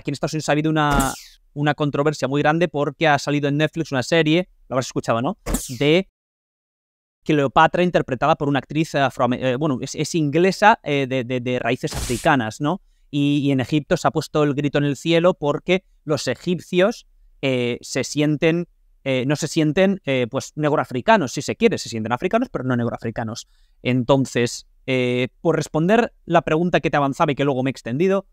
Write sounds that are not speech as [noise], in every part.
aquí en Estados Unidos ha habido una, una controversia muy grande porque ha salido en Netflix una serie, lo habrás escuchado, ¿no? De Cleopatra interpretada por una actriz afroamericana. Eh, bueno, es, inglesa eh, de, raíces africanas, ¿no? Y, en Egipto se ha puesto el grito en el cielo porque los egipcios eh, se sienten, no se sienten, pues, negroafricanos, si se quiere, se sienten africanos, pero no negroafricanos. Entonces, por responder la pregunta que te avanzaba y que luego me he extendido,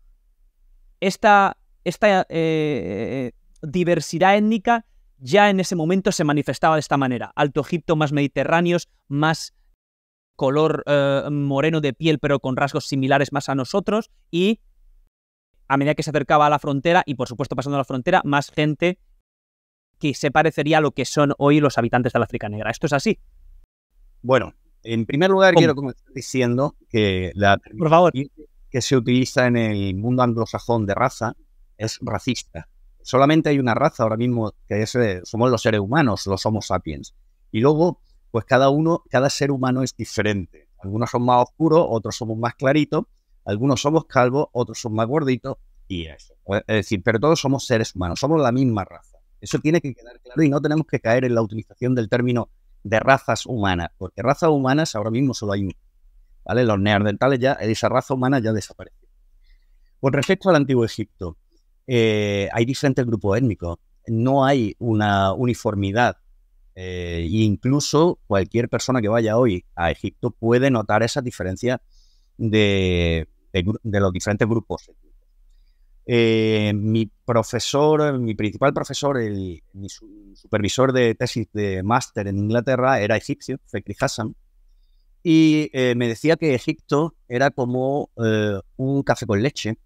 esta, esta eh, diversidad étnica ya en ese momento se manifestaba de esta manera. Alto Egipto más mediterráneos, más color eh, moreno de piel, pero con rasgos similares más a nosotros, y a medida que se acercaba a la frontera, y por supuesto pasando a la frontera, más gente que se parecería a lo que son hoy los habitantes de la África Negra. ¿Esto es así? Bueno, en primer lugar quiero comenzar diciendo que la... Por favor se utiliza en el mundo anglosajón de raza es racista. Solamente hay una raza ahora mismo que es, eh, somos los seres humanos, los Homo sapiens. Y luego, pues cada uno, cada ser humano es diferente. Algunos son más oscuros, otros somos más claritos, algunos somos calvos, otros son más gorditos y eso. Pues, es decir, pero todos somos seres humanos, somos la misma raza. Eso tiene que quedar claro y no tenemos que caer en la utilización del término de razas humanas, porque razas humanas ahora mismo solo hay los neandertales ya, esa raza humana ya desapareció. Con respecto al antiguo Egipto, eh, hay diferentes grupos étnicos, no hay una uniformidad. Eh, e incluso cualquier persona que vaya hoy a Egipto puede notar esa diferencia de, los diferentes grupos eh, mi profesor, mi principal profesor, mi supervisor de tesis de máster en Inglaterra era egipcio, Fekri Hassan, y eh, me decía que Egipto era como eh, un café con leche.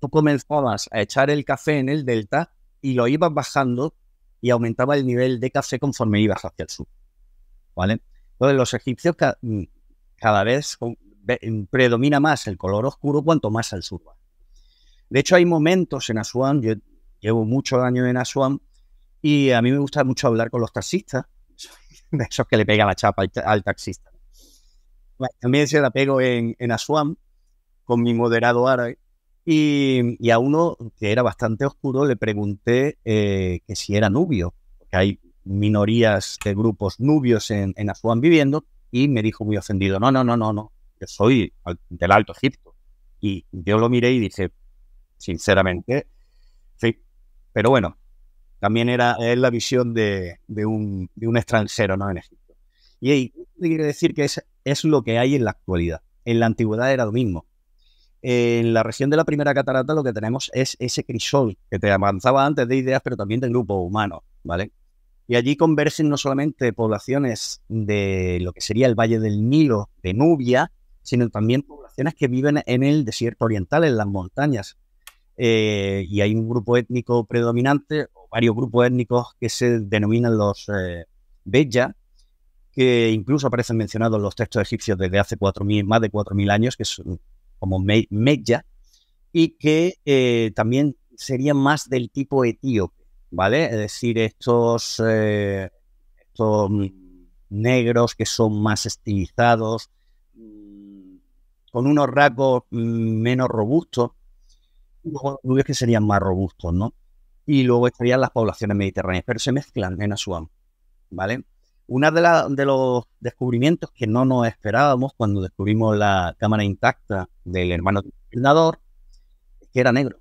tú comenzabas a echar el café en el delta y lo ibas bajando y aumentaba el nivel de café conforme ibas hacia el sur. ¿Vale? Entonces los egipcios mm, cada vez mm, predomina más el color oscuro cuanto más al sur va. De hecho hay momentos en Asuán, yo llevo muchos años en Asuán y a mí me gusta mucho hablar con los taxistas, de [laughs] esos que le pega la chapa al taxista también se la pego en, en Asuán con mi moderado árabe. Y, a uno que era bastante oscuro le pregunté eh, que si era nubio, porque hay minorías de grupos nubios en, en Asuán viviendo, y me dijo muy ofendido, no, no, no, no, no, yo soy del Alto Egipto. Y yo lo miré y dije, sinceramente, sí, pero bueno, también era la visión de, de, un, de un extranjero ¿no? en Egipto. Y, quiere decir que es, es lo que hay en la actualidad. En la antigüedad era lo mismo. En la región de la primera catarata lo que tenemos es ese crisol que te avanzaba antes de ideas, pero también de grupos humanos, ¿vale? Y allí convergen no solamente poblaciones de lo que sería el Valle del Nilo, de Nubia, sino también poblaciones que viven en el desierto oriental, en las montañas. Eh, y hay un grupo étnico predominante, o varios grupos étnicos que se denominan los eh, Bella, que incluso aparecen mencionados los textos egipcios desde hace más de 4.000 años, que son como me y que eh, también serían más del tipo etíope, ¿vale? Es decir, estos, eh, estos negros que son más estilizados, mm, con unos rasgos mm, menos robustos, luego que serían más robustos, ¿no? Y luego estarían las poblaciones mediterráneas, pero se mezclan en Asuán, ¿vale? Uno de, las de los descubrimientos que no nos esperábamos cuando descubrimos la cámara intacta del hermano fundador que era negro.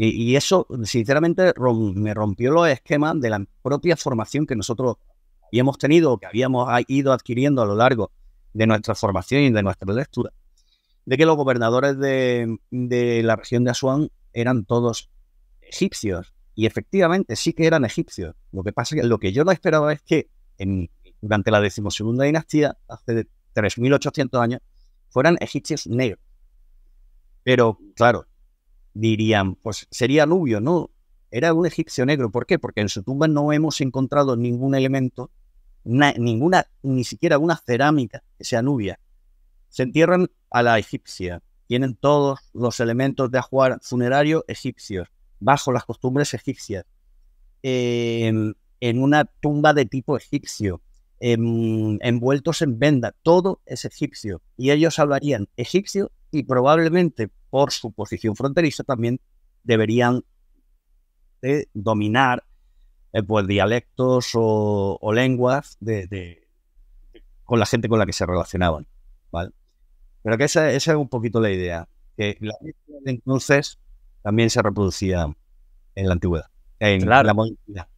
Y, eso, sinceramente, me rompió los esquemas de la propia formación que nosotros habíamos tenido, que habíamos ido adquiriendo a lo largo de nuestra formación y de nuestra lectura, de que los gobernadores de, de la región de Asuán eran todos egipcios. Y efectivamente sí que eran egipcios. Lo que pasa es que lo que yo no esperaba es que durante la decimosegunda dinastía, hace 3.800 años, fueran egipcios negros. Pero, claro, dirían, pues sería Nubio, ¿no? Era un egipcio negro. ¿Por qué? Porque en su tumba no hemos encontrado ningún elemento, ninguna, ni siquiera una cerámica que sea nubia. Se entierran a la egipcia. Tienen todos los elementos de ajuar funerario egipcios, bajo las costumbres egipcias. en... Eh, en una tumba de tipo egipcio, em, envueltos en venda, todo es egipcio. Y ellos hablarían egipcio y probablemente por su posición fronteriza también deberían dominar eh, pues, dialectos o, lenguas de, con la gente con la que se relacionaban. ¿vale? Pero que esa, es un poquito la idea, que la de entonces también se reproducía en la antigüedad, en la modernidad.